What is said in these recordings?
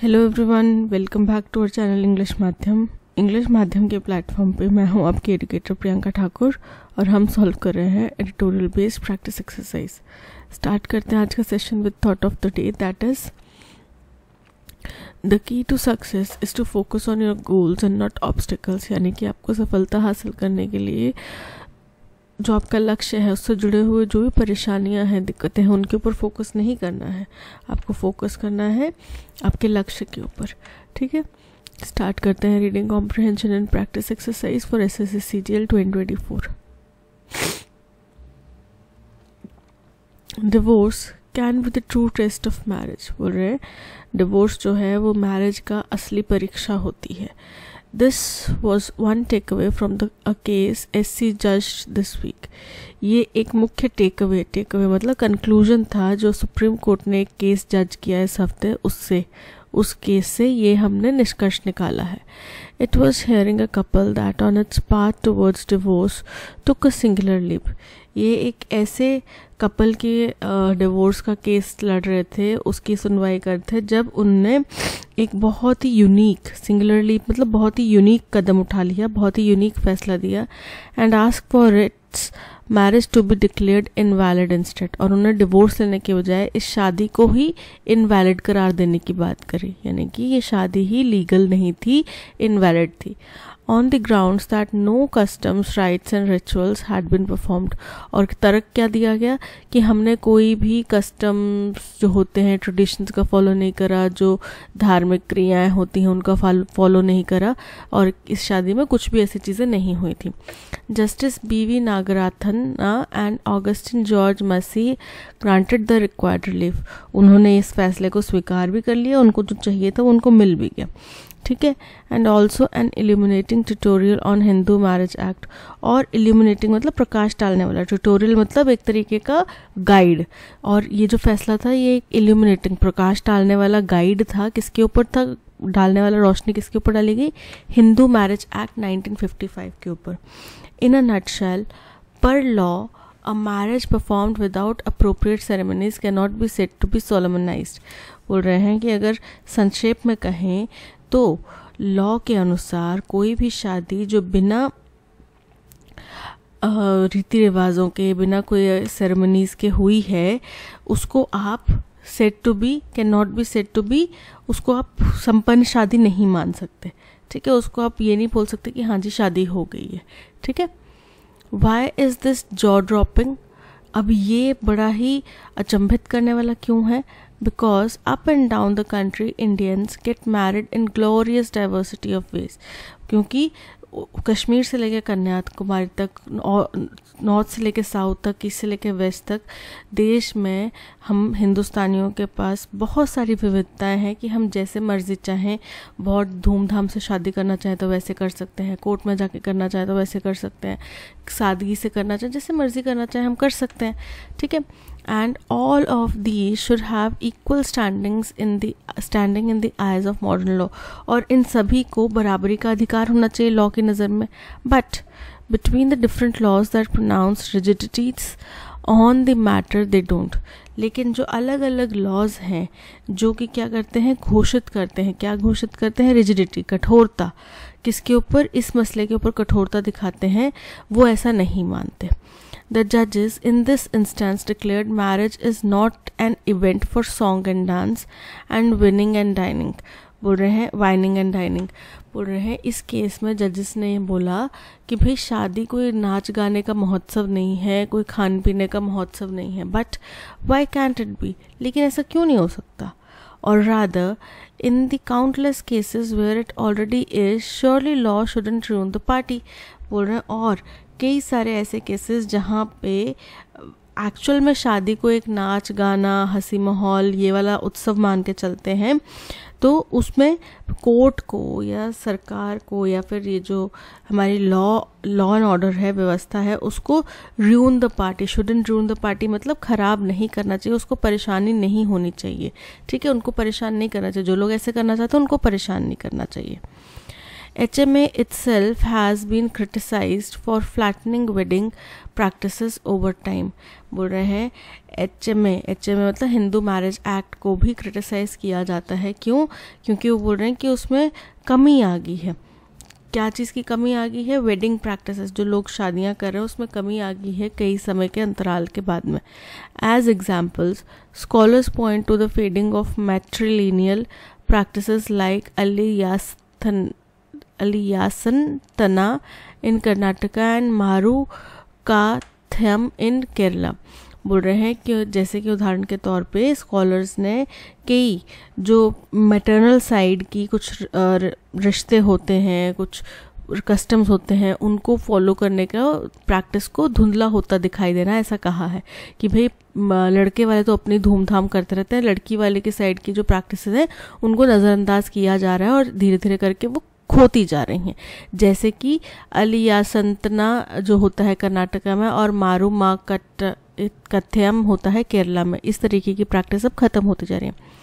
Hello everyone welcome back to our channel English माध्यम English माध्यम के प्लेटफॉर्म पे मैं हूँ आपकी एडुकेटर प्रियंका ठाकुर और हम सॉल्व कर रहे हैं editorial based practice exercise start करते हैं आज का session with thought of the day that is the key to success is to focus on your goals and not obstacles यानी कि आपको सफलता हासिल करने के लिए जो आपका लक्ष्य है उससे जुड़े हुए जो भी परेशानियां हैं दिक्कतें हैं उनके ऊपर फोकस नहीं करना है आपको फोकस करना है आपके लक्ष्य के ऊपर ठीक है स्टार्ट करते हैं reading comprehension and practice exercise for S S S C G L twenty twenty four divorce can be the true test of marriage बोल रहे हैं डिवोर्स जो है वो मैरिज का असली परीक्षा होती है this was one takeaway from the case S C जज दिस वीक ये एक मुख्य टेक अवे टेक अवे मतलब कंक्लूजन था जो सुप्रीम कोर्ट ने एक केस जज किया इस हफ्ते उससे उस केस से ये हमने निष्कर्ष निकाला है it was hearing a couple that on its path towards divorce took a singular leap ये एक ऐसे कपल के डिवोर्स का केस लड़ रहे थे उसकी सुनवाई कर थे जब उनने एक बहुत ही यूनिक सिंगुलरली मतलब बहुत ही यूनिक कदम उठा लिया बहुत ही यूनिक फैसला दिया and ask for its marriage to be declared invalid instant और उन्होंने डिवोर्स लेने के बजाय इस शादी को ही इनवैलिड करार देने की बात करी यानी कि ये शादी ही लीगल नहीं थी इनवैलिड थी on the grounds that no customs rites and rituals had been performed और तर्क क्या दिया गया कि हमने कोई भी कस्टम्स जो होते हैं ट्रेडिशंस का फॉलो नहीं करा जो धार्मिक क्रियाएं होती हैं उनका फॉलो नहीं करा और इस शादी में कुछ भी ऐसी चीज़ें नहीं हुई थी justice B V Nagarathna and Augustine George Masih granted the required relief उन्होंने इस फैसले को स्वीकार भी कर लिया उनको जो चाहिए था उनको मिल भी गया ठीक है and also an illuminating tutorial on Hindu marriage act और इल्यूमिनेटिंग मतलब प्रकाश डालने वाला ट्यूटोरियल मतलब एक तरीके का गाइड और ये जो फैसला था ये एक इल्यूमिनेटिंग प्रकाश डालने वाला गाइड था किसके ऊपर था डालने वाला रोशनी किसके ऊपर डाली गई हिंदू मैरिज एक्ट 1955 के ऊपर इन अ नटशेल पर law a marriage perform without appropriate ceremonies cannot be said to be solemnise बोल रहे हैं कि अगर संक्षेप में कहें तो लॉ के अनुसार कोई भी शादी जो बिना रीति रिवाजों के बिना कोई सेरेमनीज के हुई है उसको आप said to be cannot be said to be उसको आप संपन्न शादी नहीं मान सकते ठीक है उसको आप ये नहीं बोल सकते कि हाँ जी शादी हो गई है ठीक है why is this jaw dropping अब ये बड़ा ही अचंभित करने वाला क्यों है because up and down the country Indians get married in glorious diversity of ways क्योंकि कश्मीर से लेकर कन्याकुमारी तक नॉर्थ से लेकर साउथ तक ईस्ट से लेकर वेस्ट तक देश में हम हिंदुस्तानियों के पास बहुत सारी विविधताएं हैं कि हम जैसे मर्जी चाहें बहुत धूमधाम से शादी करना चाहें तो वैसे कर सकते हैं कोर्ट में जाके करना चाहें तो वैसे कर सकते हैं सादगी से करना चाहें जैसे मर्जी करना चाहें हम कर सकते हैं ठीक है and all of these should have equal standings in the standing in the eyes of modern law or in sabhi ko barabari ka adhikar hona chahiye law ki nazar mein but between the different laws that pronounce rigidities on the matter they don't लेकिन जो अलग अलग laws हैं जो कि क्या करते हैं घोषित करते हैं क्या घोषित करते हैं रिजिडिटी कठोरता किसके ऊपर इस मसले के ऊपर कठोरता दिखाते हैं वो ऐसा नहीं मानते The judges in this instance declared marriage is not an event for song and dance and winning and dining. बोल रहे हैं वाइनिंग एंड डाइनिंग बोल रहे हैं इस केस में जजेस ने बोला कि भाई शादी कोई नाच गाने का महोत्सव नहीं है कोई खान पीने का महोत्सव नहीं है but why can't it be लेकिन ऐसा क्यों नहीं हो सकता और rather in the countless cases where it already is surely law shouldn't ruin the party बोल रहे हैं और कई सारे ऐसे केसेस जहाँ पे एक्चुअल में शादी को एक नाच गाना हंसी माहौल ये वाला उत्सव मान के चलते हैं तो उसमें कोर्ट को या सरकार को या फिर ये जो हमारी लॉ लॉ एंड ऑर्डर है व्यवस्था है उसको ruin the party shouldn't ruin the party मतलब ख़राब नहीं करना चाहिए उसको परेशानी नहीं होनी चाहिए ठीक है उनको परेशान नहीं करना चाहिए जो लोग ऐसे करना चाहते हैं उनको परेशान नहीं करना चाहिए HMA itself has been criticized for flattening wedding practices over time. बोल रहे हैं H M H M A मतलब हिंदू मैरिज एक्ट को भी क्रिटिसाइज किया जाता है क्यों क्योंकि वो बोल रहे हैं कि उसमें कमी आ गई है क्या चीज़ की कमी आ गई है वेडिंग प्रैक्टिसेस जो लोग शादियां कर रहे हैं उसमें कमी आ गई है कई समय के अंतराल के बाद में as examples scholars point to the fading of matrilineal practices like Aliyasantana Aliyasantana in Karnataka and मारू का थम इन केरला बोल रहे हैं कि जैसे कि उदाहरण के तौर पे स्कॉलर्स ने कई जो मैटर्नल साइड की कुछ रिश्ते होते हैं कुछ कस्टम्स होते हैं उनको फॉलो करने का प्रैक्टिस को धुंधला होता दिखाई देना ऐसा कहा है कि भाई लड़के वाले तो अपनी धूमधाम करते रहते हैं लड़की वाले के साइड की जो प्रैक्टिस हैं उनको नज़रअंदाज किया जा रहा है और धीरे धीरे करके वो खोती जा रही हैं जैसे कि अलियासंतना जो होता है कर्नाटका में और मारू माँ कट कथ्यम होता है केरला में इस तरीके की प्रैक्टिस अब खत्म होती जा रही है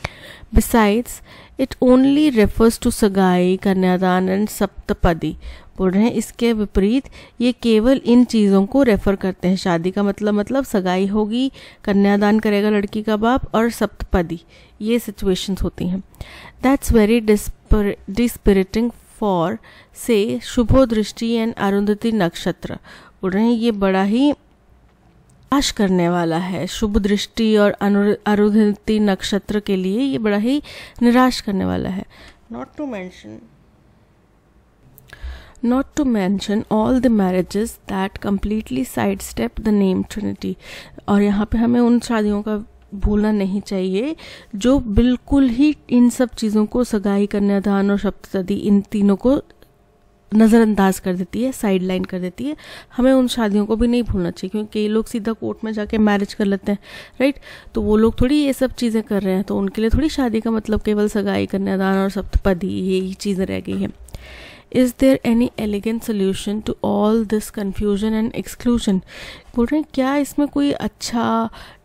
besides it only refers to sagai kanyadaan and saptapadi बोल रहे हैं इसके विपरीत ये केवल इन चीज़ों को रेफर करते हैं शादी का मतलब मतलब सगाई होगी कन्यादान करेगा लड़की का बाप और सप्तपदी ये सिचुएशंस होती हैं दैट्स वेरी डिस्पिरिटिंग फॉर से शुभो दृष्टि एंड अरुंधति नक्षत्र बोल रहे हैं ये बड़ा ही आश करने वाला है शुभ दृष्टि और अरुंधति नक्षत्र के लिए ये बड़ा ही निराश करने वाला है not to mention not to mention all the marriages that completely sidestep the name Trinity और यहाँ पे हमें उन शादियों का भूलना नहीं चाहिए जो बिल्कुल ही इन सब चीज़ों को सगाई कन्यादान और सप्तदी इन तीनों को नज़रअंदाज कर देती है साइड लाइन कर देती है हमें उन शादियों को भी नहीं भूलना चाहिए क्योंकि कई लोग सीधा कोर्ट में जाके मैरिज कर लेते हैं राइट तो वो लोग थोड़ी ये सब चीज़ें कर रहे हैं तो उनके लिए थोड़ी शादी का मतलब केवल सगाई कन्यादान और सप्तपदी यही चीज़ें रह गई हैं is there any elegant solution to all this confusion and exclusion बोल रहे हैं क्या इसमें कोई अच्छा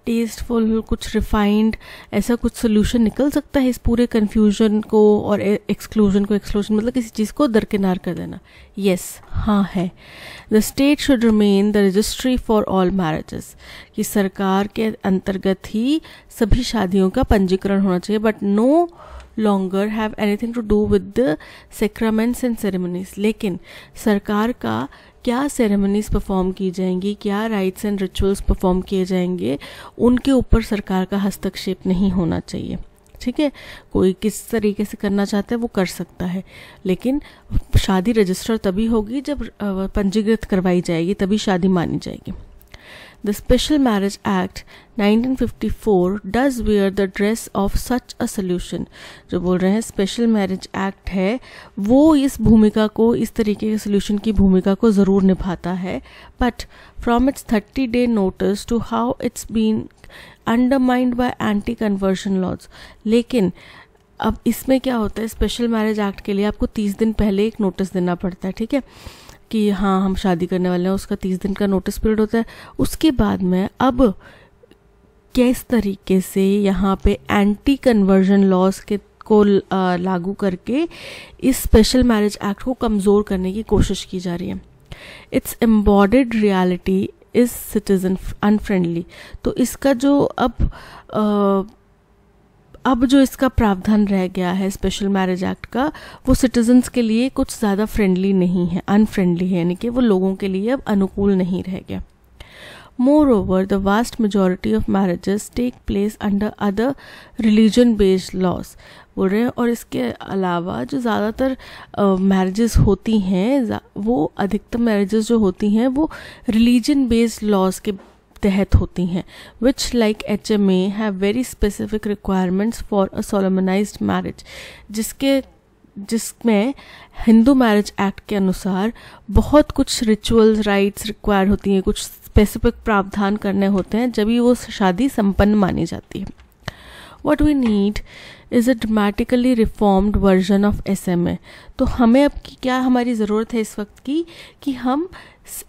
टेस्टफुल कुछ रिफाइंड ऐसा कुछ सोल्यूशन निकल सकता है इस पूरे कन्फ्यूजन को और एक्सक्लूजन को एक्सक्लूजन मतलब किसी चीज़ को दरकिनार कर देना येस yes, हाँ है the state should remain the registry for all marriages कि सरकार के अंतर्गत ही सभी शादियों का पंजीकरण होना चाहिए but no longer have anything to do with the sacraments and ceremonies लेकिन सरकार का क्या सेरेमनीज परफॉर्म की जाएंगी क्या राइट्स एंड रिचुअल्स परफॉर्म किए जाएंगे उनके ऊपर सरकार का हस्तक्षेप नहीं होना चाहिए ठीक है कोई किस तरीके से करना चाहता है वो कर सकता है लेकिन शादी रजिस्टर तभी होगी जब पंजीकृत करवाई जाएगी तभी शादी मानी जाएगी The Special Marriage Act 1954 does wear the dress of such a solution. जो बोल रहे हैं स्पेशल मैरिज एक्ट है वो इस भूमिका को इस तरीके के सोल्यूशन की भूमिका को ज़रूर निभाता है but from its thirty day notice to how it's been undermined by anti conversion laws लेकिन अब इसमें क्या होता है स्पेशल मैरिज एक्ट के लिए आपको तीस दिन पहले एक नोटिस देना पड़ता है ठीक है कि हाँ हम शादी करने वाले हैं उसका तीस दिन का नोटिस पीरियड होता है उसके बाद में अब किस तरीके से यहाँ पे एंटी कन्वर्जन लॉज के को लागू करके इस स्पेशल मैरिज एक्ट को कमज़ोर करने की कोशिश की जा रही है its embodied reality is citizen unfriendly तो इसका जो अब अब जो इसका प्रावधान रह गया है स्पेशल मैरिज एक्ट का वो सिटीजन्स के लिए कुछ ज़्यादा फ्रेंडली नहीं है अनफ्रेंडली है यानी कि वो लोगों के लिए अब अनुकूल नहीं रह गया moreover the vast majority of marriages take place under other religion based laws बोल रहे हैं और इसके अलावा जो ज़्यादातर मैरिजेस uh, होती हैं वो अधिकतम मैरिजेस जो होती हैं वो रिलीजन बेस्ड लॉज के तहत होती हैं which like H M A have very specific requirements for a solemnise marriage जिसके जिसमें हिंदू मैरिज एक्ट के अनुसार बहुत कुछ रिचुअल राइट्स रिक्वायर होती हैं कुछ स्पेसिफिक प्रावधान करने होते हैं जब ही वो शादी संपन्न मानी जाती है what we need is a dramatically reformed version of S M A तो हमें अब की क्या हमारी ज़रूरत है इस वक्त की कि हम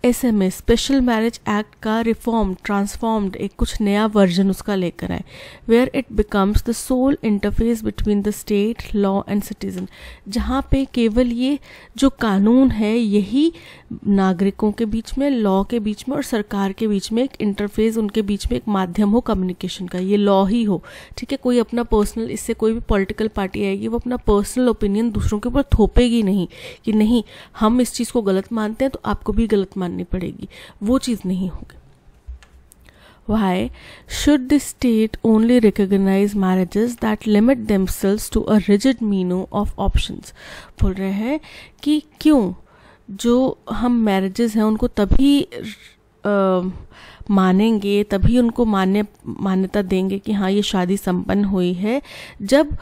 S M A special marriage act का रिफॉर्म ट्रांसफॉर्म्ड एक कुछ नया वर्जन उसका लेकर आए where it becomes the sole interface between the state law and citizen जहाँ पे केवल ये जो कानून है यही नागरिकों के बीच में लॉ के बीच में और सरकार के बीच में एक इंटरफेस उनके बीच में एक माध्यम हो कम्युनिकेशन का ये लॉ ही हो ठीक है कोई अपना पर्सनल इससे कोई भी पॉलिटिकल पार्टी आएगी वो अपना पर्सनल ओपिनियन दूसरों के ऊपर थोपेगी नहीं कि नहीं हम इस चीज़ को गलत मानते हैं तो आपको भी गलत माननी पड़ेगी वो चीज़ नहीं होगी Why should the state only recognize marriages that limit themselves to a rigid menu of options? बोल रहे हैं कि क्यों जो हम मैरिजेस हैं उनको तभी आ, मानेंगे तभी उनको मान्य मान्यता देंगे कि हाँ ये शादी संपन्न हुई है जब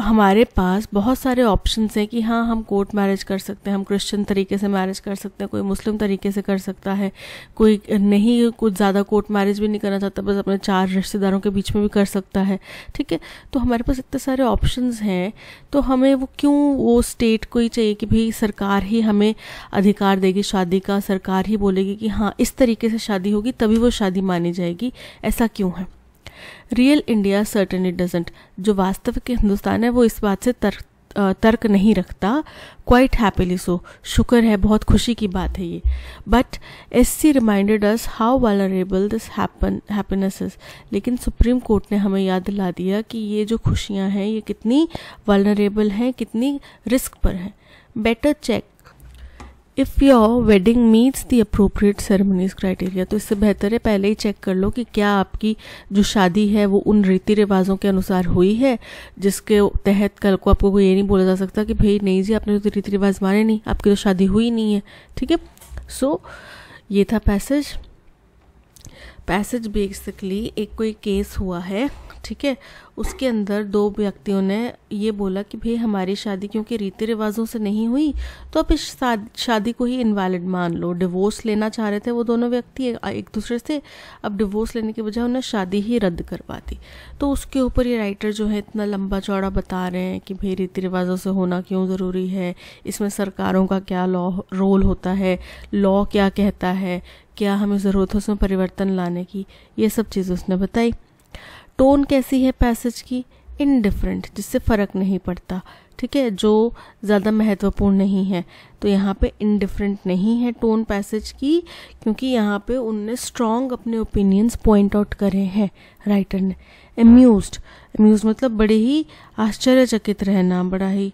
हमारे पास बहुत सारे ऑप्शंस हैं कि हाँ हम कोर्ट मैरिज कर सकते हैं हम क्रिश्चियन तरीके से मैरिज कर सकते हैं कोई मुस्लिम तरीके से कर सकता है कोई नहीं कुछ ज़्यादा कोर्ट मैरिज भी नहीं करना चाहता बस अपने चार रिश्तेदारों के बीच में भी कर सकता है ठीक है तो हमारे पास इतने सारे ऑप्शंस हैं तो हमें वो क्यों वो स्टेट को ही चाहिए कि भाई सरकार ही हमें अधिकार देगी शादी का सरकार ही बोलेगी कि हाँ इस तरीके से शादी होगी तभी वो शादी मानी जाएगी ऐसा क्यों है रियल इंडिया सर्टनली डजेंट जो वास्तविक हिंदुस्तान है वो इस बात से तर्क तर्क नहीं रखता क्वाइट हैप्पीली सो शुक्र है बहुत खुशी की बात है ये but S C reminded us how valuable this happiness is लेकिन सुप्रीम कोर्ट ने हमें याद दिला दिया कि ये जो खुशियाँ हैं ये कितनी वालरेबल हैं कितनी रिस्क पर हैं better check if your wedding meets the appropriate ceremonies criteria तो इससे बेहतर है पहले ही चेक कर लो कि क्या आपकी जो शादी है वो उन रीति रिवाजों के अनुसार हुई है जिसके तहत कल को आपको ये नहीं बोला जा सकता कि भाई नहीं जी आपने तो रीति रिवाज माने नहीं आपकी तो शादी हुई नहीं है ठीक है सो ये था पैसेज पैसेज बेसिकली एक कोई केस हुआ है ठीक है उसके अंदर दो व्यक्तियों ने ये बोला कि भाई हमारी शादी क्योंकि रीति रिवाजों से नहीं हुई तो आप इस शादी को ही इनवैलिड मान लो डिवोर्स लेना चाह रहे थे वो दोनों व्यक्ति एक दूसरे से अब डिवोर्स लेने के बजाय उन्हें शादी ही रद्द करवा दी तो उसके ऊपर ये राइटर जो है इतना लंबा चौड़ा बता रहे हैं कि भाई रीति रिवाजों से होना क्यों ज़रूरी है इसमें सरकारों का क्या लॉ रोल होता है लॉ क्या कहता है क्या हमें ज़रूरत है उसमें परिवर्तन लाने की ये सब चीज़ उसने बताई टोन कैसी है पैसेज की इनडिफरेंट जिससे फ़र्क नहीं पड़ता ठीक है जो ज़्यादा महत्वपूर्ण नहीं है तो यहाँ पे इनडिफरेंट नहीं है टोन पैसेज की क्योंकि यहाँ पे उनने स्ट्रॉन्ग अपने ओपिनियंस पॉइंट आउट करे हैं राइटर ने एम्यूज एम्यूज मतलब बड़े ही आश्चर्यचकित रहना बड़ा ही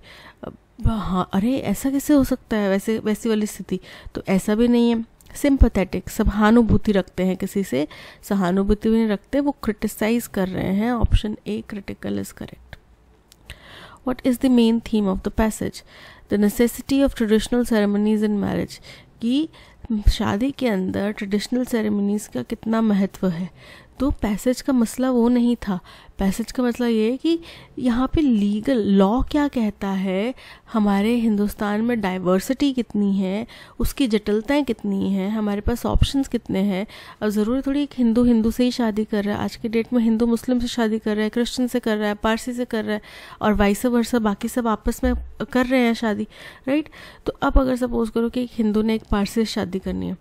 हाँ अरे ऐसा कैसे हो सकता है वैसे वैसी वाली स्थिति तो ऐसा भी नहीं है सिंपथेटिक सहानुभूति रखते हैं किसी से सहानुभूति भी नहीं रखते वो क्रिटिसाइज कर रहे हैं option A critical is correct what is the main theme of the passage the necessity of traditional ceremonies in marriage कि शादी के अंदर ट्रेडिशनल सेरेमनीज का कितना महत्व है तो पैसेज का मसला वो नहीं था पैसेज का मसला ये है कि यहाँ पे लीगल लॉ क्या कहता है हमारे हिंदुस्तान में डाइवर्सिटी कितनी है उसकी जटिलताएं कितनी हैं हमारे पास ऑप्शंस कितने हैं अब ज़रूरी थोड़ी एक हिंदू हिंदू से ही शादी कर रहा है आज के डेट में हिंदू मुस्लिम से शादी कर रहा है क्रिश्चन से कर रहा है पारसी से कर रहा है और वाइस वर्षा बाकी सब आपस में कर रहे हैं शादी राइट तो अब अगर सपोज़ करो कि एक हिंदू ने एक पारसी से शादी करनी है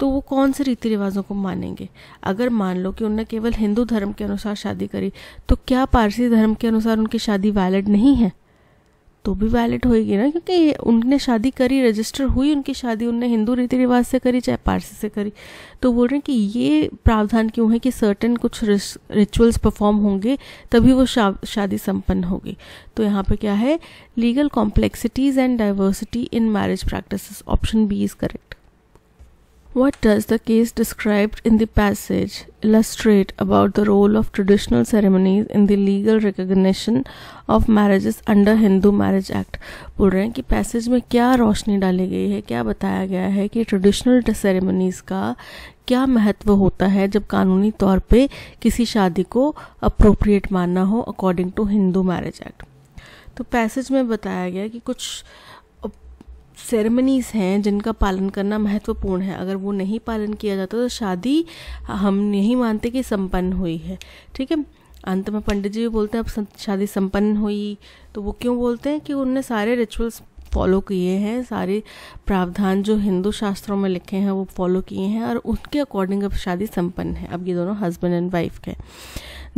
तो वो कौन से रीति रिवाजों को मानेंगे अगर मान लो कि उनने केवल हिंदू धर्म के अनुसार शादी करी तो क्या पारसी धर्म के अनुसार उनकी शादी वैलिड नहीं है तो भी वैलिड होगी ना क्योंकि उनने शादी करी रजिस्टर हुई उनकी शादी उनने हिंदू रीति रिवाज से करी चाहे पारसी से करी तो बोल रहे हैं कि ये प्रावधान क्यों है कि सर्टेन कुछ रिचुअल्स परफॉर्म होंगे तभी वो शा, शादी संपन्न होगी तो यहाँ पे क्या है legal complexities and diversity in marriage practice option B is correct What does the case described in the passage illustrate about the role of traditional ceremonies in the legal recognition of marriages under Hindu Marriage Act? बोल रहे हैं कि passage में क्या रोशनी डाली गई है क्या बताया गया है कि ट्रेडिशनल सेरेमनीज का क्या महत्व होता है जब कानूनी तौर पे किसी शादी को अप्रोप्रिएट मानना हो according to Hindu marriage act तो पैसेज में बताया गया कि कुछ सेरेमनीज़ हैं जिनका पालन करना महत्वपूर्ण है अगर वो नहीं पालन किया जाता तो शादी हम नहीं मानते कि संपन्न हुई है ठीक है अंत में पंडित जी भी बोलते हैं अब शादी संपन्न हुई तो वो क्यों बोलते हैं कि उनने सारे रिचुअल्स फॉलो किए हैं सारे प्रावधान जो हिंदू शास्त्रों में लिखे हैं वो फॉलो किए हैं और उनके अकॉर्डिंग अब शादी संपन्न है अब ये दोनों हस्बैंड एंड वाइफ के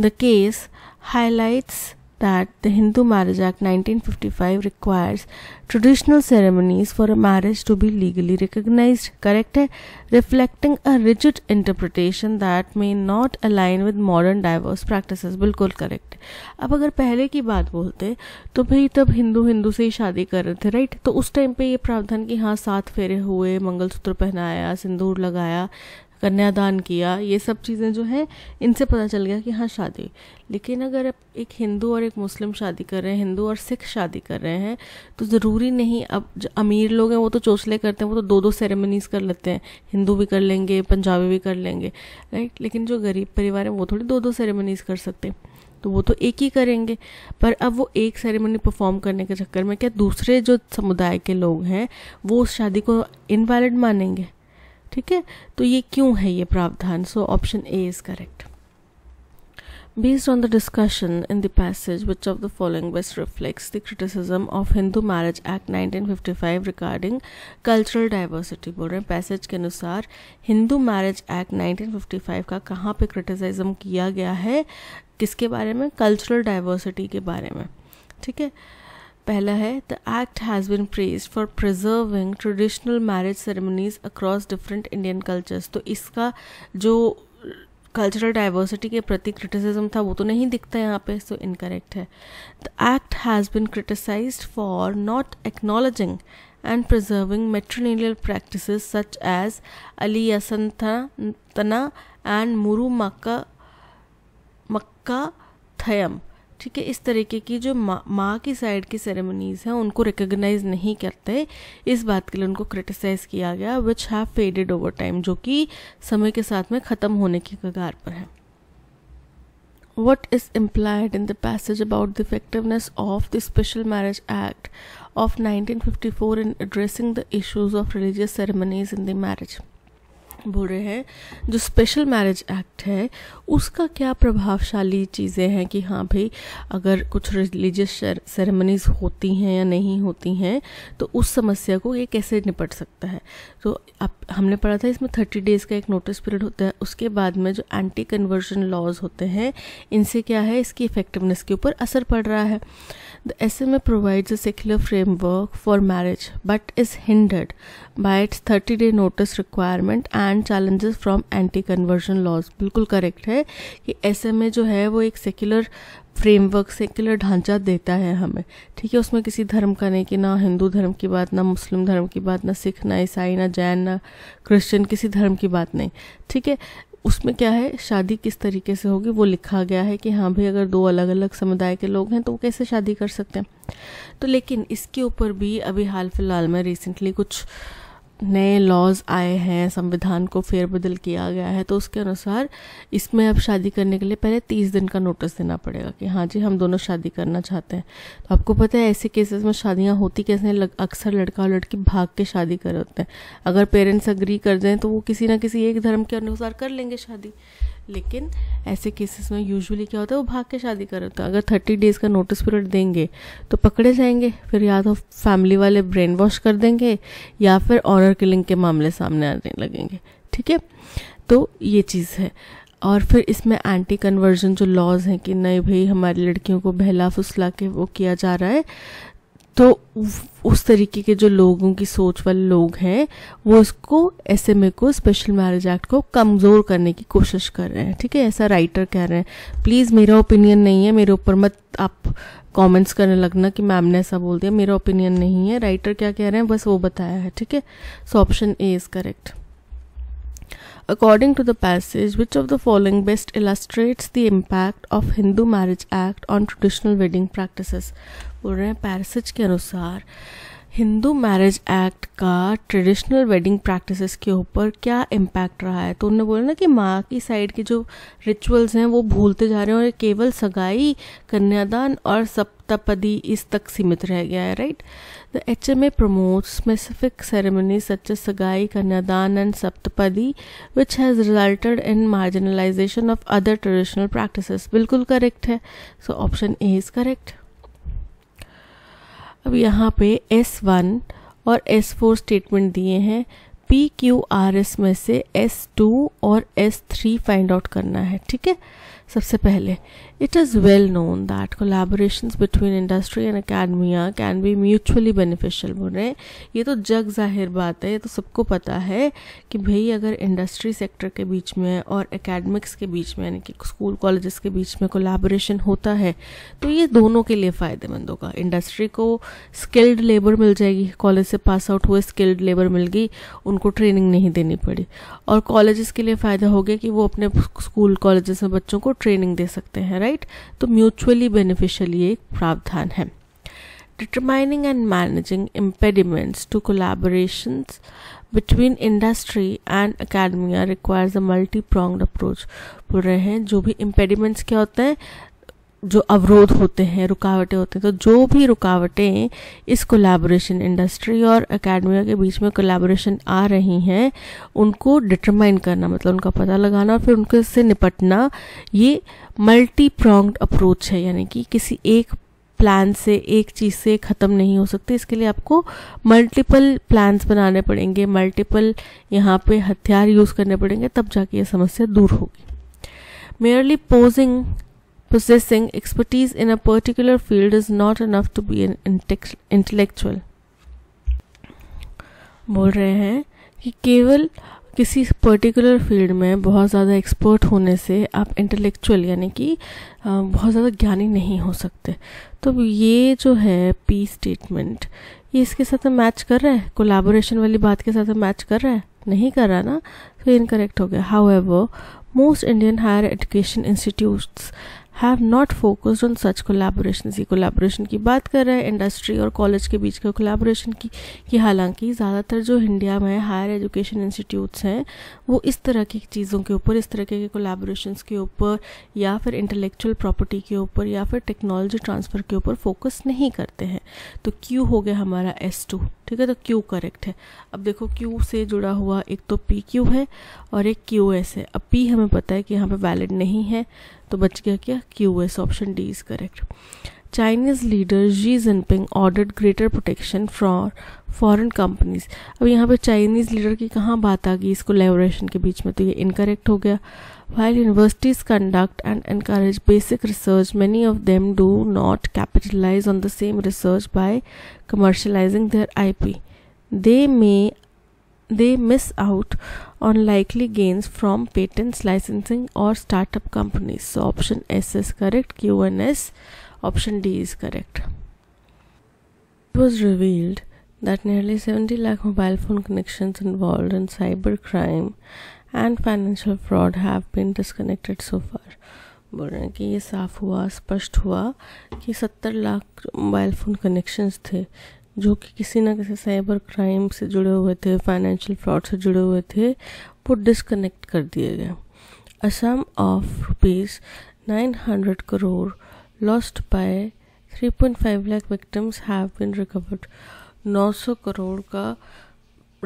the case highlights that the Hindu Marriage Act 1955 requires traditional ceremonies for a marriage to be legally recognized, correct? Reflecting a rigid interpretation that may not align with modern divorce practices, बिल्कुल correct. अब अगर पहले की बात बोलते तो भाई तब हिंदू हिंदू से ही शादी कर रहे थे राइट तो उस टाइम पे ये प्रावधान कि हाँ साथ फेरे हुए मंगलसूत्र पहनाया सिंदूर लगाया कन्यादान किया ये सब चीज़ें जो हैं इनसे पता चल गया कि हाँ शादी लेकिन अगर आप एक हिंदू और एक मुस्लिम शादी कर रहे हैं हिंदू और सिख शादी कर रहे हैं तो ज़रूरी नहीं अब अमीर लोग हैं वो तो चौसले करते हैं वो तो दो दो सेरेमनीज़ कर लेते हैं हिंदू भी कर लेंगे पंजाबी भी कर लेंगे राइट लेकिन जो गरीब परिवार है वो थोड़ी दो दो सेरेमनीज़ कर सकते हैं तो वो तो एक ही करेंगे पर अब वो एक सेरेमनी परफॉर्म करने के चक्कर में क्या दूसरे जो समुदाय के लोग हैं वो उस शादी को इनवैलिड मानेंगे ठीक है तो ये क्यों है ये प्रावधान so option A is correct based on the discussion in the passage which of the following best reflects the criticism of Hindu marriage Act 1955 regarding cultural diversity बोल रहे हैं पैसेज के अनुसार हिंदू मैरिज एक्ट 1955 का कहाँ पे criticism किया गया है किसके बारे में कल्चरल डाइवर्सिटी के बारे में ठीक है पहला है the act has been praised for preserving traditional marriage ceremonies across different Indian cultures तो इसका जो कल्चरल डाइवर्सिटी के प्रति क्रिटिसिज्म था वो तो नहीं दिखता यहाँ पे सो इनकरेक्ट है the act has been criticised for not and preserving preserving practice such as Aliyasantana and Marumakkathayam ठीक है इस तरीके की जो माँ मा की साइड की सेरेमनीज हैं उनको रिकोगनाइज नहीं करते इस बात के लिए उनको क्रिटिसाइज किया गया विच है फेडेड ओवर टाइम जो कि समय के साथ में ख़त्म होने की कगार पर है what is implied in the passage about the effectiveness of the Special marriage Act of nineteen fifty four in addressing the issues of religious ceremonies in the marriage बोल रहे हैं जो स्पेशल मैरिज एक्ट है उसका क्या प्रभावशाली चीज़ें हैं कि हाँ भाई अगर कुछ रिलीजियस सेरेमनीज होती हैं या नहीं होती हैं तो उस समस्या को ये कैसे निपट सकता है तो अब हमने पढ़ा था इसमें थर्टी डेज़ का एक नोटिस पीरियड होता है उसके बाद में जो एंटी कन्वर्जन लॉज होते हैं इनसे क्या है इसकी इफेक्टिवनेस के ऊपर असर पड़ रहा है the S M A provides a secular framework for marriage but is hindered by its thirty day notice requirement and and challenges from anti conversion laws बिल्कुल करेक्ट है कि एस जो है वो एक सेक्युलर फ्रेमवर्क सेक्युलर ढांचा देता है हमें ठीक है उसमें किसी धर्म का नहीं कि ना हिंदू धर्म की बात ना मुस्लिम धर्म की बात ना सिख ना ईसाई ना जैन ना क्रिश्चियन किसी धर्म की बात नहीं ठीक है उसमें क्या है शादी किस तरीके से होगी वो लिखा गया है कि हाँ भाई अगर दो अलग अलग समुदाय के लोग हैं तो वो कैसे शादी कर सकते हैं तो लेकिन इसके ऊपर भी अभी हाल फिलहाल में रिसेंटली कुछ नए लॉज आए हैं संविधान को फेरबदल किया गया है तो उसके अनुसार इसमें अब शादी करने के लिए पहले तीस दिन का नोटिस देना पड़ेगा कि हाँ जी हम दोनों शादी करना चाहते हैं तो आपको पता है ऐसे केसेस में शादियाँ होती कैसे हैं अक्सर लड़का और लड़की भाग के शादी कर होते हैं अगर पेरेंट्स अग्री कर दें तो वो किसी ना किसी एक धर्म के अनुसार कर लेंगे शादी लेकिन ऐसे केसेस में यूजुअली क्या होता है वो भाग के शादी कर होता है अगर थर्टी डेज़ का नोटिस पीरियड देंगे तो पकड़े जाएंगे फिर या तो फैमिली वाले ब्रेन वॉश कर देंगे या फिर ऑनर किलिंग के मामले सामने आने लगेंगे ठीक है तो ये चीज़ है और फिर इसमें एंटी कन्वर्जन जो लॉज हैं कि नहीं भाई हमारी लड़कियों को बहला फुसला के वो किया जा रहा है तो उस तरीके के जो लोगों की सोच वाले लोग हैं वो इसको एस एम ए को स्पेशल मैरिज एक्ट को कमज़ोर करने की कोशिश कर रहे हैं ठीक है ऐसा राइटर कह रहे हैं प्लीज़ मेरा ओपिनियन नहीं है मेरे ऊपर मत आप कमेंट्स करने लगना कि मैम ने ऐसा बोल दिया मेरा ओपिनियन नहीं है राइटर क्या कह रहे हैं बस वो बताया है ठीक है so option A is correct According to the passage, which of the following best illustrates the impact of Hindu Marriage Act on traditional wedding practices? बोल रहे हैं पैरसज के अनुसार हिंदू मैरिज एक्ट का ट्रेडिशनल वेडिंग प्रैक्टिसेस के ऊपर क्या impact रहा है तो उन्होंने बोला ना कि माँ की साइड के जो रिचुअल्स हैं वो भूलते जा रहे हैं और केवल सगाई कन्यादान और सप्तपदी इस तक सीमित रह गया है right the H M A promote specific ceremony such sagai kanyadaan and saptapadi which has resulted in marginalisation of other traditional practice बिल्कुल करेक्ट है so option A is correct अब यहाँ पे एस वन और एस फोर स्टेटमेंट दिए हैं पी क्यू आर एस में से एस टू और एस थ्री फाइंड आउट करना है ठीक है सबसे पहले it is well known that collaboration between industry and academia can be mutually beneficial बोल रहे हैं ये तो जग जाहिर बात है ये तो सबको पता है कि भई अगर इंडस्ट्री सेक्टर के बीच में और एकेडमिक्स के बीच में यानी कि स्कूल कॉलेजेस के बीच में कोलेबोरेशन होता है तो ये दोनों के लिए फ़ायदेमंद होगा इंडस्ट्री को स्किल्ड लेबर मिल जाएगी कॉलेज से पास आउट हुए स्किल्ड लेबर मिल गई उनको ट्रेनिंग नहीं देनी पड़ी और कॉलेज के लिए फ़ायदा हो गया कि वो अपने स्कूल कॉलेज में बच्चों को ट्रेनिंग दे सकते हैं राइट तो म्यूचुअली बेनिफिशियल ये प्रावधान है determining and managing impediments to collaboration between industry and academia requires a multi prong approach बोल रहे हैं जो भी इम्पेडिमेंट्स क्या होते हैं जो अवरोध होते हैं रुकावटें होते हैं तो जो भी रुकावटें इस कोलैबोरेशन इंडस्ट्री और अकेडमिया के बीच में कोलैबोरेशन आ रही हैं उनको डिटरमाइन करना मतलब उनका पता लगाना और फिर उनके से निपटना ये मल्टी प्रॉन्ग्ड अप्रोच है यानी कि किसी एक प्लान से एक चीज़ से ख़त्म नहीं हो सकती इसके लिए आपको मल्टीपल प्लान्स बनाने पड़ेंगे मल्टीपल यहाँ पे हथियार यूज़ करने पड़ेंगे तब जाके ये समस्या दूर होगी merely posing possessing expertise in a particular field is not enough to be an intellectual. बोल रहे हैं कि केवल किसी पर्टिकुलर फील्ड में बहुत ज़्यादा एक्सपर्ट होने से आप इंटेलेक्चुअल यानी कि बहुत ज़्यादा ज्ञानी नहीं हो सकते तो ये जो है पी स्टेटमेंट ये इसके साथ मैच कर रहा है कोलैबोरेशन वाली बात के साथ मैच कर रहा है नहीं कर रहा ना तो इनकरेक्ट हो गया however most Indian higher education institutes have not focused on such collaboration ये कोलेबोरेशन की बात कर रहे हैं इंडस्ट्री और कॉलेज के बीच के कोलेबोरेशन की कि हालांकि ज़्यादातर जो इंडिया में हायर एजुकेशन इंस्टीट्यूट्स हैं वो इस तरह की चीज़ों के ऊपर इस तरह के कोलेबोरेशन के ऊपर या फिर इंटेलेक्चुअल प्रॉपर्टी के ऊपर या फिर टेक्नोलॉजी ट्रांसफ़र के ऊपर फोकस नहीं करते हैं तो क्यू हो गया हमारा एस टू ठीक है तो क्यू करेक्ट है अब देखो क्यू से जुड़ा हुआ एक तो पी क्यू है और एक क्यू एस है अब पी हमें पता है कि यहाँ पे वैलिड नहीं है तो बच गया क्या Q S option D is correct Chinese leader Xi Jinping order greater protection from foreign companies अब यहाँ पे चाइनीज लीडर की कहाँ बात आ गई इसको लेबोरेशन के बीच में तो ये इनकरेक्ट हो गया while universities conduct and encourage basic research many of them do not capitalise on the same research by commercialising their P they may they miss out on likely gains from patents licensing or startup companies so option s is correct q and s option d is correct it was revealed that nearly 70 lakh mobile phone connections involved in cybercrime and financial fraud have been disconnected so far बोल रहे हैं कि ये साफ हुआ स्पष्ट हुआ कि सत्तर लाख मोबाइल फ़ोन कनेक्शंस थे जो कि किसी ना किसी साइबर क्राइम से जुड़े हुए थे फाइनेंशियल फ्रॉड से जुड़े हुए थे वो डिसकनेक्ट कर दिए गए a sum of rupees nine hundred crore lost by three point five lakh victims have been recovered नौ सौ करोड़ का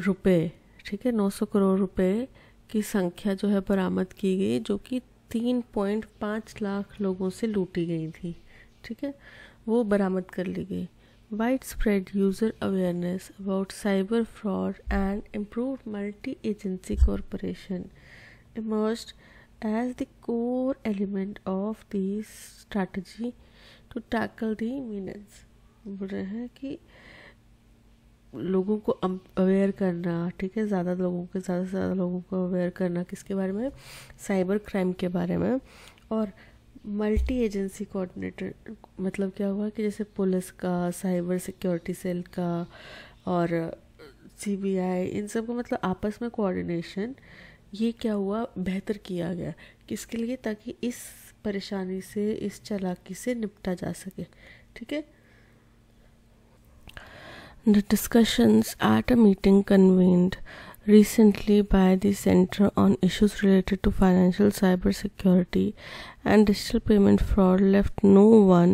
रुपए ठीक है नौ सौ करोड़ रुपए की संख्या जो है बरामद की गई जो कि तीन पॉइंट पाँच लाख लोगों से लूटी गई थी ठीक है वो बरामद कर ली गई widespread user awareness about cyber fraud and improved multi agency cooperation emerged as the core element of the strategy to tackle the menace. बोल रहे हैं कि लोगों को अवेयर करना ठीक है ज़्यादा लोगों के ज़्यादा से ज़्यादा लोगों को अवेयर करना किसके बारे में साइबर क्राइम के बारे में और मल्टी एजेंसी कोऑर्डिनेटर मतलब क्या हुआ कि जैसे पुलिस का साइबर सिक्योरिटी सेल का और सीबीआई इन सब को मतलब आपस में कोऑर्डिनेशन ये क्या हुआ बेहतर किया गया किसके लिए ताकि इस परेशानी से इस चालाकी से निपटा जा सके ठीक है The discussions at a meeting convened recently by the Center on Issues Related to Financial Cyber Security and Digital Payment Fraud left no one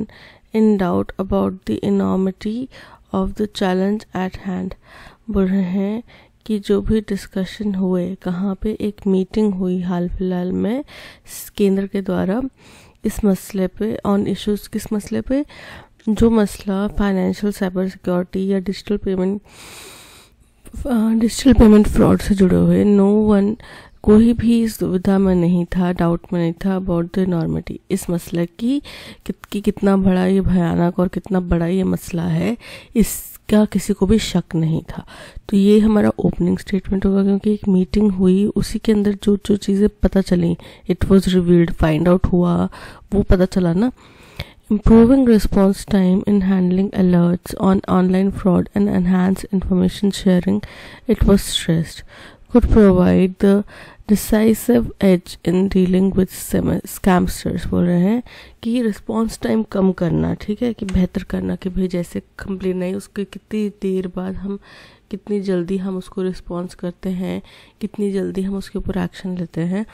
in doubt about the enormity of the challenge at hand. बोल रहे हैं कि जो भी discussion हुए कहाँ पे एक मीटिंग हुई हाल फिलहाल में केंद्र के द्वारा इस मसले पे ऑन इश्यूज किस मसले पे जो मसला फाइनेंशियल साइबर सिक्योरिटी या digital payment digital payment fraud से जुड़े हुए नो वन कोई भी इस दुविधा में नहीं था डाउट में नहीं था अबाउट द नॉर्मिटी इस मसले की कि, कि कितना बड़ा ये भयानक और कितना बड़ा ये मसला है इसका किसी को भी शक नहीं था तो ये हमारा ओपनिंग स्टेटमेंट होगा क्योंकि एक मीटिंग हुई उसी के अंदर जो जो चीज़ें पता चली it was revealed find out हुआ वो पता चला ना Improving response time in handling alerts on online fraud and enhance information sharing, it was stressed, could provide the decisive edge in dealing with scamsters बोल रहे हैं कि रिस्पॉन्स टाइम कम करना ठीक है कि बेहतर करना कि भाई जैसे कंप्लेन आई उसके कितनी देर बाद हम कितनी जल्दी हम उसको रिस्पॉन्स करते हैं कितनी जल्दी हम उसके ऊपर एक्शन लेते हैं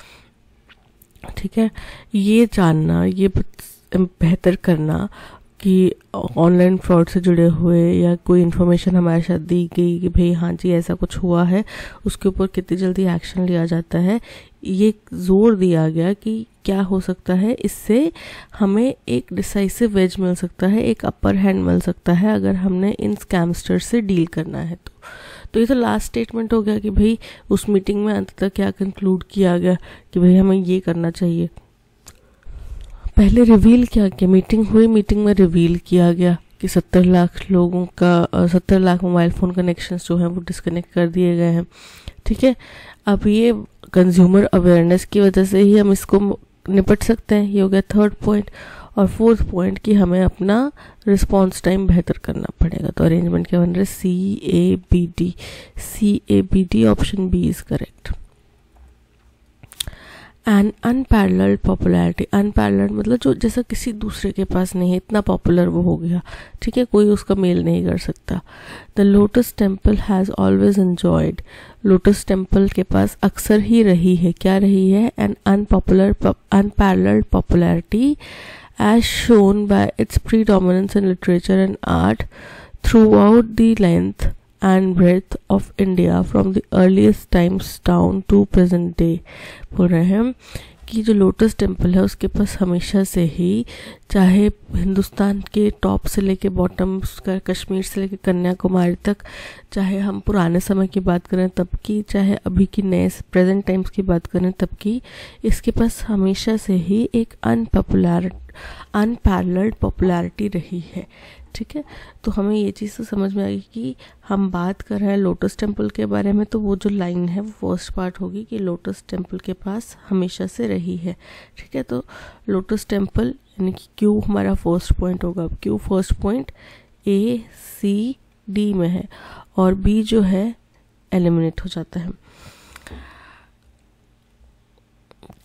ठीक है ये जानना ये बेहतर करना कि ऑनलाइन फ्रॉड से जुड़े हुए या कोई इन्फॉर्मेशन हमारे साथ दी गई कि भाई हाँ जी ऐसा कुछ हुआ है उसके ऊपर कितनी जल्दी एक्शन लिया जाता है ये जोर दिया गया कि क्या हो सकता है इससे हमें एक डिसाइसिव वेज मिल सकता है एक अपर हैंड मिल सकता है अगर हमने इन स्कैमस्टर से डील करना है तो तो ये तो लास्ट स्टेटमेंट हो गया कि भाई उस मीटिंग में अंत तक क्या कंक्लूड किया गया कि भाई हमें ये करना चाहिए पहले रिवील किया गया मीटिंग हुई मीटिंग में रिवील किया गया कि सत्तर लाख लोगों का सत्तर लाख मोबाइल फ़ोन कनेक्शन जो हैं वो डिसकनेक्ट कर दिए गए हैं ठीक है अब ये कंज्यूमर अवेयरनेस की वजह से ही हम इसको निपट सकते हैं ये हो गया थर्ड पॉइंट और फोर्थ पॉइंट कि हमें अपना रिस्पॉन्स टाइम बेहतर करना पड़ेगा तो अरेंजमेंट क्या बन रहा है C A B D C A B D option B is correct an unparalleled popularity unparalleled मतलब जो जैसा किसी दूसरे के पास नहीं है इतना पॉपुलर वो हो गया ठीक है कोई उसका मेल नहीं कर सकता the Lotus Temple has always enjoyed Lotus Temple के पास अक्सर ही रही है क्या रही है an unpopular unparalleled popularity as shown by its predominance in literature and art throughout the length and breadth of India from the earliest times down to present day बोल रहे हैं कि जो लोटस टेम्पल है उसके पास हमेशा से ही चाहे हिंदुस्तान के टॉप से लेके बॉटम कश्मीर से लेके कन्याकुमारी तक चाहे हम पुराने समय की बात करें तब की चाहे अभी की नए प्रेजेंट टाइम्स की बात करें तब की इसके पास हमेशा से ही एक अनपॉपुलर अनपैरल्ड पॉपुलैरिटी रही है ठीक है तो हमें ये चीज़ तो समझ में आएगी कि हम बात कर रहे हैं लोटस टेम्पल के बारे में तो वो जो लाइन है वो फर्स्ट पार्ट होगी कि लोटस टेम्पल के पास हमेशा से रही है ठीक है तो लोटस टेम्पल यानी कि क्यू हमारा फर्स्ट पॉइंट होगा Q first point A C D में है और बी जो है एलिमिनेट हो जाता है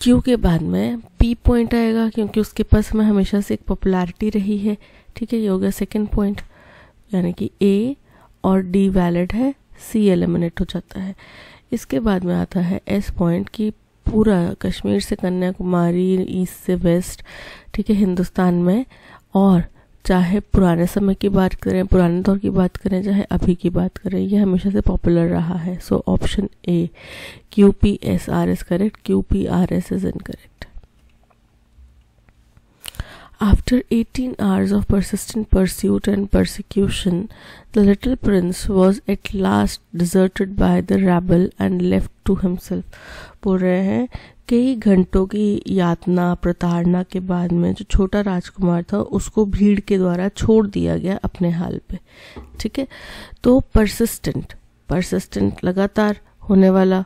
क्यू के बाद में पी पॉइंट आएगा क्योंकि उसके पास में हमेशा से एक पॉपुलैरिटी रही है ठीक है ये हो गया सेकेंड पॉइंट यानी कि ए और डी वैलिड है सी एलिमिनेट हो जाता है इसके बाद में आता है एस पॉइंट कि पूरा कश्मीर से कन्याकुमारी ईस्ट से वेस्ट ठीक है हिंदुस्तान में और चाहे पुराने समय की बात करें पुराने दौर की बात करें चाहे अभी की बात करें यह हमेशा से पॉपुलर रहा है so option A Q P S R S correct Q P R S is correct After 18 hours of persistent pursuit and persecution, the little prince was at last deserted by the rabble and left to himself. बोल रहे हैं कई घंटों की यातना प्रताड़ना के बाद में जो छोटा राजकुमार था उसको भीड़ के द्वारा छोड़ दिया गया अपने हाल पे ठीक है तो परसिस्टेंट परसिस्टेंट लगातार होने वाला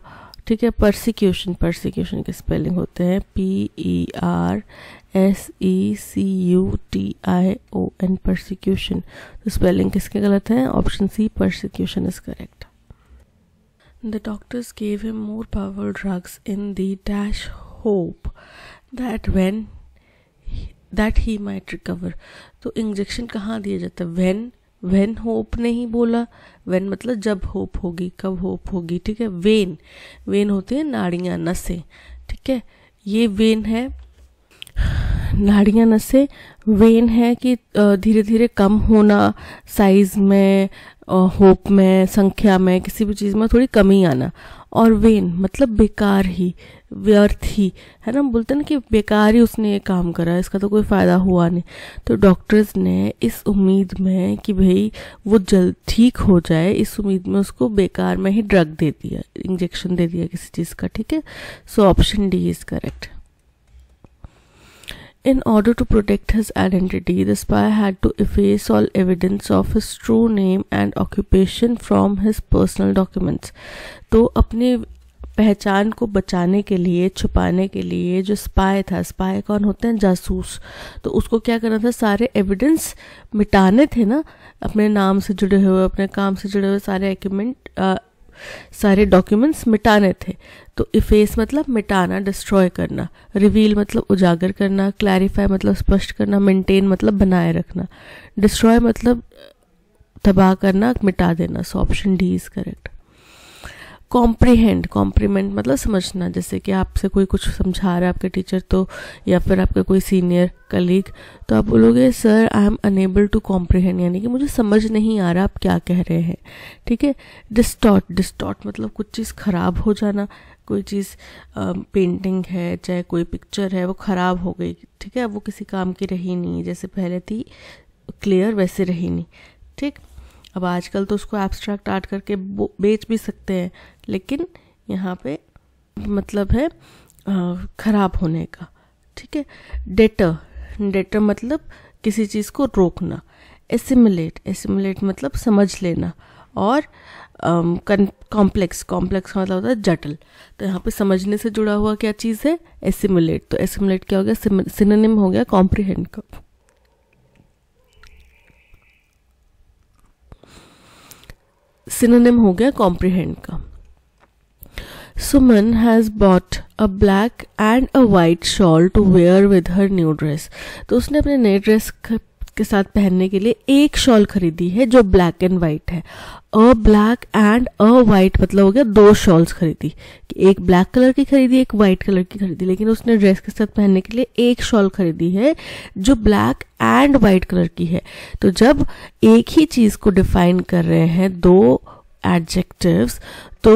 ठीक है परसिक्यूशन परसिक्यूशन के स्पेलिंग होते हैं P E R S E C U T I O N persecution तो स्पेलिंग किसके गलत है option C persecution is correct the doctors gave him more power drugs in the dash hope that when that he might recover तो injection कहाँ दिया जाता है when when hope नहीं बोला वेन मतलब जब होप होगी कब होप होगी ठीक है वेन वेन होती है नाड़ियाँ नसें ठीक है ये वेन है नाड़ियाँ नसें वेन है कि धीरे धीरे कम होना साइज में होप में संख्या में किसी भी चीज़ में थोड़ी कमी आना और वेन मतलब बेकार ही व्यर्थ ही है ना बोलते ना कि बेकार ही उसने ये काम करा इसका तो कोई फ़ायदा हुआ नहीं तो डॉक्टर्स ने इस उम्मीद में कि भाई वो जल्द ठीक हो जाए इस उम्मीद में उसको बेकार में ही ड्रग दे दिया इंजेक्शन दे दिया किसी चीज़ का ठीक है so option D is correct in order to protect his identity the spy had to efface all evidence of his true name and occupation from his personal documents तो अपने पहचान को बचाने के लिए छुपाने के लिए जो स्पाई था स्पाई कौन होते हैं जासूस तो उसको क्या करना था सारे एविडेंस मिटाने थे ना अपने नाम से जुड़े हुए अपने काम से जुड़े हुए सारे एक्यूमेंट सारे डॉक्यूमेंट्स मिटाने थे तो इफेस मतलब मिटाना डिस्ट्रॉय करना रिवील मतलब उजागर करना क्लैरिफाई मतलब स्पष्ट करना मेंटेन मतलब बनाए रखना डिस्ट्रॉय मतलब तबाह करना मिटा देना so option D is correct comprehend complement मतलब समझना जैसे कि आपसे कोई कुछ समझा रहा है आपके टीचर तो या फिर आपका कोई सीनियर कलीग तो आप बोलोगे sir I am unable to comprehend यानी कि मुझे समझ नहीं आ रहा आप क्या कह रहे हैं ठीक है डिस्टॉट डिस्टॉट मतलब कुछ चीज़ ख़राब हो जाना कोई चीज़ पेंटिंग है चाहे कोई पिक्चर है वो ख़राब हो गई ठीक है वो किसी काम की रही नहीं जैसे पहले थी क्लियर वैसे रही नहीं ठीक अब आजकल तो उसको एब्स्ट्रैक्ट आर्ट करके बेच भी सकते हैं लेकिन यहाँ पे मतलब है ख़राब होने का ठीक है डेटर डेटर मतलब किसी चीज़ को रोकना एसिमुलेट एसिमुलेट मतलब समझ लेना और कॉम्प्लेक्स कॉम्प्लेक्स का मतलब होता है जटल तो यहाँ पे समझने से जुड़ा हुआ क्या चीज़ है एसिमुलेट तो एसिमुलेट क्या हो गया सिनोनिम हो गया कॉम्प्रिहेंड का सिनोनिम हो गया कॉम्प्रिहेंड का Suman has bought a black and a white shawl to wear with her new dress. तो उसने अपने नए ड्रेस के साथ पहनने के लिए एक शॉल खरीदी है जो ब्लैक एंड वाइट है a black and a white मतलब हो गया दो शॉल्स खरीदी एक ब्लैक कलर की खरीदी एक वाइट कलर की खरीदी लेकिन उसने ड्रेस के साथ पहनने के लिए एक शॉल खरीदी है जो ब्लैक एंड वाइट कलर की है तो जब एक ही चीज को डिफाइन कर रहे हैं दो एडजेक्टिव तो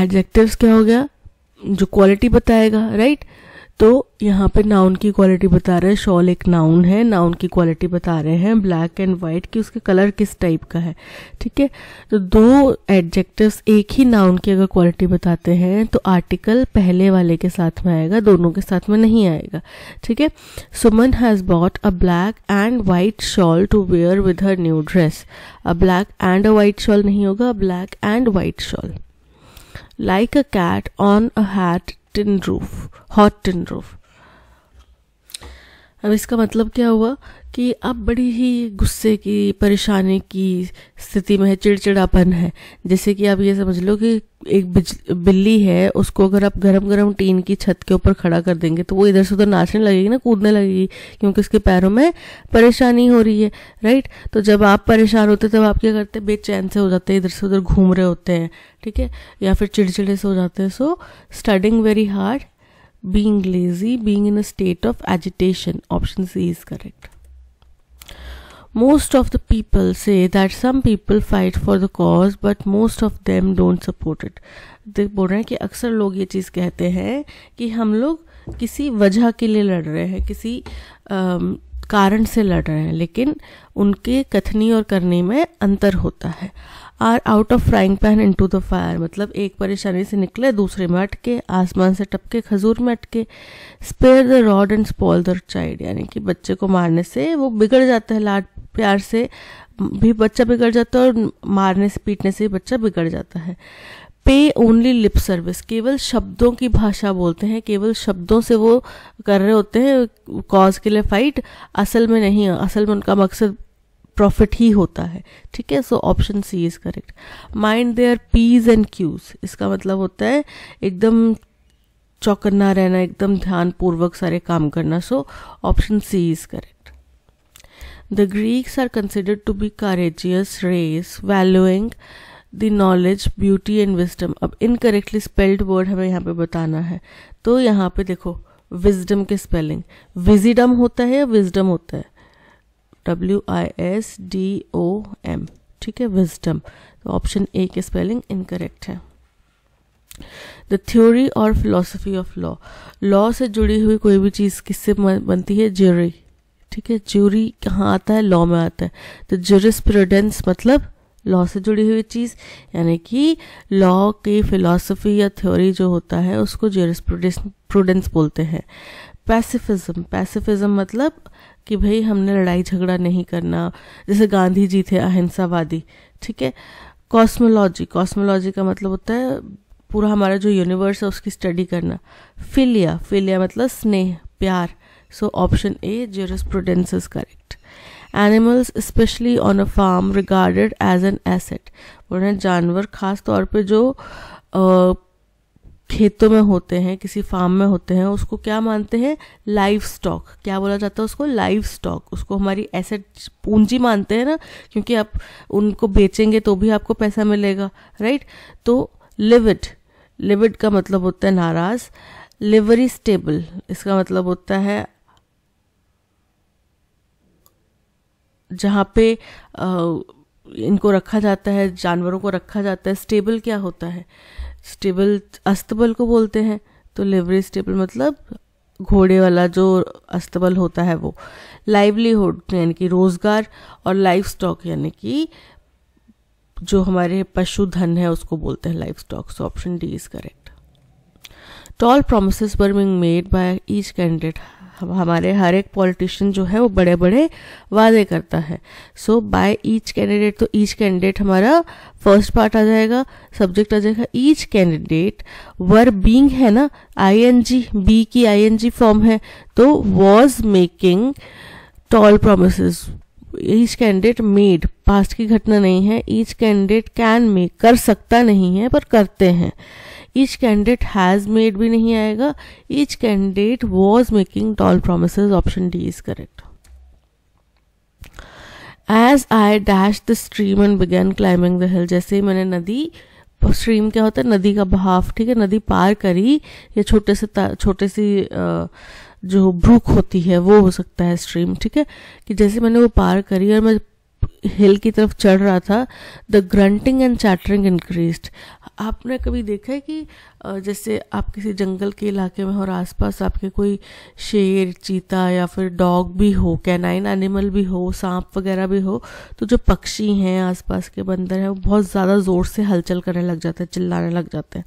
एडजेक्टिव्स क्या हो गया जो क्वालिटी बताएगा राइट तो यहाँ पे नाउन की क्वालिटी बता रहे हैं शॉल एक नाउन है नाउन की क्वालिटी बता रहे हैं ब्लैक एंड वाइट कि उसके कलर किस टाइप का है ठीक है तो दो एडजेक्टिव्स एक ही नाउन की अगर क्वालिटी बताते हैं तो आर्टिकल पहले वाले के साथ में आएगा दोनों के साथ में नहीं आएगा ठीक है Suman has bought a black and white shawl to wear with her new dress a black and a white shawl नहीं होगा black and white shawl like a cat on a hat tin roof, hot tin roof. अब इसका मतलब क्या हुआ कि आप बड़ी ही गुस्से की परेशानी की स्थिति में है चिड़चिड़ापन है जैसे कि आप ये समझ लो कि एक बिल्ली है उसको अगर आप गरम गरम टीन की छत के ऊपर खड़ा कर देंगे तो वो इधर से उधर नाचने लगेगी ना कूदने लगेगी क्योंकि उसके पैरों में परेशानी हो रही है राइट तो जब आप परेशान होते तब आप क्या करते बेचैन से हो जाते हैं इधर से उधर घूम रहे होते हैं ठीक है या फिर चिड़चिड़े से हो जाते हैं so studying very hard being lazy, being in a state of agitation. Option C is correct. Most of the people say that some people fight for the cause but most of them don't support it. they bol rahe hain ki aksar log ye cheez kehte hain ki hum log kisi wajah ke liye lad rahe hain kisi आ, कारण से लड़ रहे हैं लेकिन उनके कथनी और करने में अंतर होता है or out of frying pan into the fire मतलब एक परेशानी से निकले दूसरे में अटके आसमान से टपके खजूर में अटके spare the rod and spoil the child यानी कि बच्चे को मारने से वो बिगड़ जाता है लाड प्यार से भी बच्चा बिगड़ जाता है और मारने से पीटने से बच्चा बिगड़ जाता है पे ओनली लिप सर्विस केवल शब्दों की भाषा बोलते हैं केवल शब्दों से वो कर रहे होते हैं कॉज के लिए फाइट असल में नहीं असल में उनका मकसद प्रॉफिट ही होता है ठीक है so option C is correct mind their P's and Q's इसका मतलब होता है एकदम चौकन्ना रहना एकदम ध्यानपूर्वक सारे काम करना so option C is correct the Greeks are considered to be courageous race valuing the knowledge beauty and wisdom अब इनकरेक्टली स्पेल्ड वर्ड हमें यहाँ पे बताना है तो यहाँ पे देखो विजडम के स्पेलिंग विजिडम होता है या विजडम होता है W I S D O M ठीक है विजडम तो ऑप्शन ए की स्पेलिंग इनकरेक्ट है द थ्योरी और फिलोसफी ऑफ लॉ लॉ से जुड़ी हुई कोई भी चीज़ किससे बनती है ज्यूरी ठीक है ज्यूरी कहाँ आता है लॉ में आता है तो जूरिस्प्रूडेंस मतलब लॉ से जुड़ी हुई चीज़ यानी कि लॉ की फिलॉसफी या थ्योरी जो होता है उसको प्रोडेंस बोलते हैं पैसिफिज्म पैसिफिज्म मतलब कि भाई हमने लड़ाई झगड़ा नहीं करना जैसे गांधी जी थे अहिंसावादी ठीक है कॉस्मोलॉजी कॉस्मोलॉजी का मतलब होता है पूरा हमारा जो यूनिवर्स है उसकी स्टडी करना फिलिया फिलिया मतलब स्नेह प्यार so option A prudence is correct animals especially on a farm regarded as an asset वरना जानवर खास तौर पे जो खेतों में होते हैं किसी फार्म में होते हैं उसको क्या मानते हैं लाइव स्टॉक क्या बोला जाता है उसको लाइव स्टॉक उसको हमारी एसेट पूंजी मानते हैं ना क्योंकि आप उनको बेचेंगे तो भी आपको पैसा मिलेगा राइट तो लिविड लिविड का मतलब होता है नाराज लिवरी स्टेबल इसका मतलब होता है जहाँ पे आ, इनको रखा जाता है जानवरों को रखा जाता है स्टेबल क्या होता है स्टेबल अस्तबल को बोलते हैं तो लिवरी स्टेबल मतलब घोड़े वाला जो अस्तबल होता है वो लाइवलीहुड यानी कि रोज़गार और लाइफ स्टॉक यानी कि जो हमारे पशुधन है उसको बोलते हैं livestock so option D is correct tall promise were being made by each candidate हमारे हर एक पॉलिटिशियन जो है वो बड़े बड़े वादे करता है सो बाय ईच कैंडिडेट तो ईच कैंडिडेट हमारा फर्स्ट पार्ट आ जाएगा सब्जेक्ट आ जाएगा ईच कैंडिडेट वर बींग है ना आई एन जी बी की आई एन जी फॉर्म है तो was making tall promise each candidate made past की घटना नहीं है ईच कैंडिडेट कैन मेक कर सकता नहीं है पर करते हैं ईच कैंडिडेट हैज़ मेड भी नहीं आएगा each candidate was making tall promise option D is correct as I dash the stream and began climbing the hill जैसे ही मैंने नदी स्ट्रीम क्या होता है नदी का बहाव ठीक है नदी पार करी या छोटे से छोटे सी जो ब्रूक होती है वो हो सकता है स्ट्रीम ठीक है कि जैसे मैंने वो पार करी और मैं हिल की तरफ चढ़ रहा था the grunting and chattering increase आपने कभी देखा है कि जैसे आप किसी जंगल के इलाके में और आसपास आपके कोई शेर चीता या फिर डॉग भी हो कैनाइन एनिमल भी हो सांप वगैरह भी हो तो जो पक्षी हैं आसपास के बंदर हैं वो बहुत ज़्यादा ज़ोर से हलचल करने लग जाते हैं चिल्लाने लग जाते हैं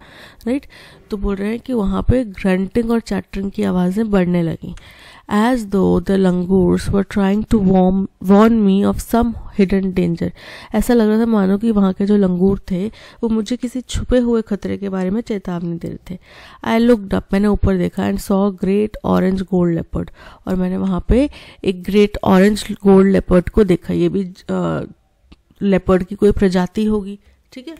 राइट तो बोल रहे हैं कि वहाँ पे ग्रंटिंग और चैटरिंग की आवाज़ें बढ़ने लगी as though the langurs were trying to warm, warn me of some hidden danger. ऐसा लग रहा था मानो कि वहाँ के जो लंगूर थे वो मुझे किसी छुपे हुए खतरे के बारे में चेतावनी दे रहे थे आई लुकड अप मैंने ऊपर देखा and saw great orange gold leopard और मैंने वहाँ पे एक ग्रेट ऑरेंज गोल्ड लेपर्ड को देखा ये भी लेपर्ड की कोई प्रजाति होगी ठीक है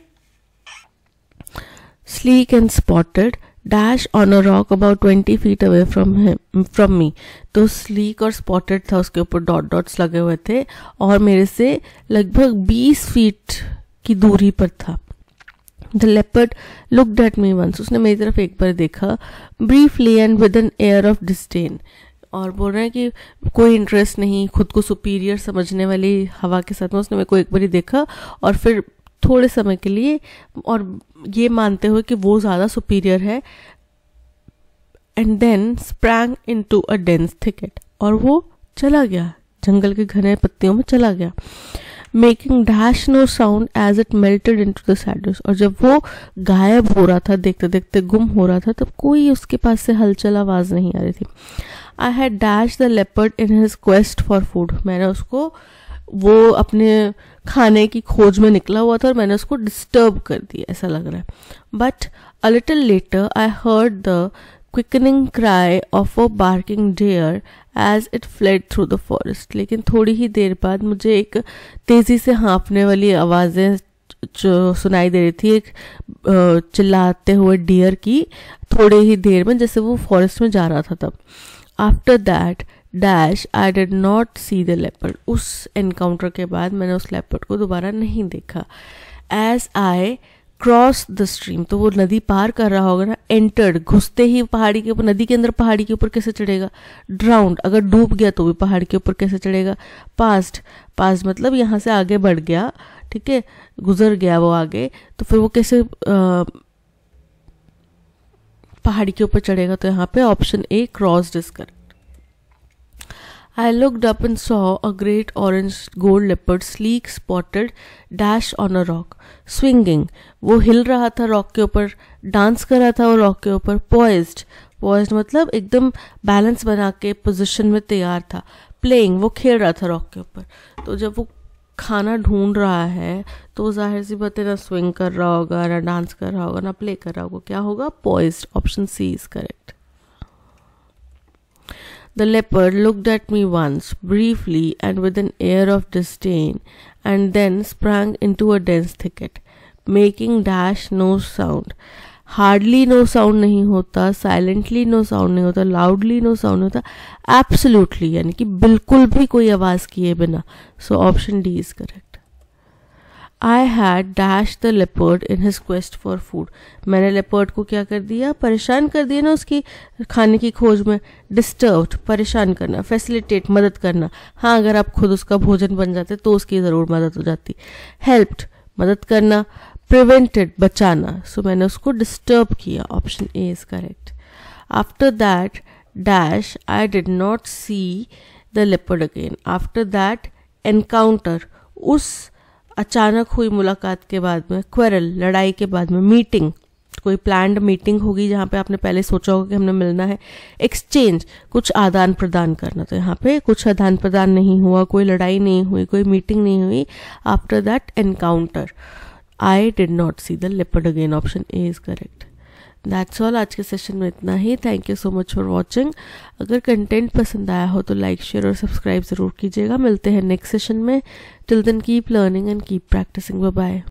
sleek and spotted dash on a rock about twenty feet away from him from me तो स्लीक और स्पॉटेड था उसके ऊपर डॉट डॉट्स लगे हुए थे और मेरे से लगभग बीस फीट की दूरी पर था the leopard looked at me once उसने मेरी तरफ एक बार देखा briefly and with an air of disdain और बोल रहे हैं कि कोई इंटरेस्ट नहीं खुद को सुपीरियर समझने वाली हवा के साथ में उसने मेरे को एक बार ही देखा और फिर थोड़े समय के लिए और ये मानते हुए कि वो ज़्यादा सुपीरियर है and then sprang into a dense thicket और वो चला गया जंगल के घने पत्तियों में चला गया making dash no sound as it melted into the shadows और जब वो गायब हो रहा था देखते देखते गुम हो रहा था तब कोई उसके पास से हलचल आवाज़ नहीं आ रही थी I had dash the leopard in his quest for food मैंने उसको वो अपने खाने की खोज में निकला हुआ था और मैंने उसको डिस्टर्ब कर दिया ऐसा लग रहा है but a little later I heard the quickening cry of a barking deer as it fled through the forest लेकिन थोड़ी ही देर बाद मुझे एक तेज़ी से हाँफने वाली आवाज़ें जो सुनाई दे रही थी एक चिल्लाते हुए डियर की थोड़े ही देर में जैसे वो फॉरेस्ट में जा रहा था तब after that dash I did not see the leopard उस एनकाउंटर के बाद मैंने उस लेपर्ड को दोबारा नहीं देखा as I cross the stream तो वो नदी पार कर रहा होगा ना एंटर्ड घुसते ही पहाड़ी के ऊपर नदी के अंदर पहाड़ी के ऊपर कैसे चढ़ेगा ड्राउंड अगर डूब गया तो भी पहाड़ के ऊपर कैसे चढ़ेगा पास्ट पास्ट मतलब यहाँ से आगे बढ़ गया ठीक है गुजर गया वो आगे तो फिर वो कैसे पहाड़ी के ऊपर चढ़ेगा तो यहाँ पे ऑप्शन ए क्रॉस डिस्कर I looked up and saw a great orange gold leopard sleek spotted dash on a rock, swinging. वो हिल रहा था रॉक के ऊपर डांस कर रहा था वो रॉक के ऊपर पॉइज्ड पॉइज मतलब एकदम बैलेंस बना के पोजिशन में तैयार था प्लेइंग वो खेल रहा था रॉक के ऊपर तो जब वो खाना ढूंढ रहा है तो जाहिर सी बात है ना स्विंग कर रहा होगा ना डांस कर रहा होगा ना प्ले कर रहा होगा क्या होगा poised option C is correct The leopard looked at me once, briefly and with an air of disdain, and then sprang into a dense thicket, making dash no sound. hardly no sound नहीं होता silently no sound नहीं होता loudly no sound नहीं होता absolutely यानी कि बिल्कुल भी कोई आवाज़ किए बिना so option D is correct. I had dash the leopard in his quest for food मैंने लेपर्ड को क्या कर दिया परेशान कर दिया ना उसकी खाने की खोज में डिस्टर्ब परेशान करना फैसिलिटेट मदद करना हाँ अगर आप खुद उसका भोजन बन जाते तो उसकी ज़रूर मदद हो जाती हेल्प्ड मदद करना प्रिवेंटेड बचाना सो so, मैंने उसको डिस्टर्ब किया option A is correct after that dash I did not see the leopard again after that encounter उस अचानक हुई मुलाकात के बाद में क्वेरल लड़ाई के बाद में मीटिंग कोई प्लान्ड मीटिंग होगी जहाँ पे आपने पहले सोचा होगा कि हमने मिलना है एक्सचेंज कुछ आदान प्रदान करना तो यहाँ पे कुछ आदान प्रदान नहीं हुआ कोई लड़ाई नहीं हुई कोई मीटिंग नहीं हुई after that encounter I did not see the leopard again option A is correct that's all आज के सेशन में इतना ही thank you so much for watching अगर कंटेंट पसंद आया हो तो लाइक शेयर और सब्सक्राइब ज़रूर कीजिएगा मिलते हैं नेक्स्ट सेशन में till then keep learning and keep practising bye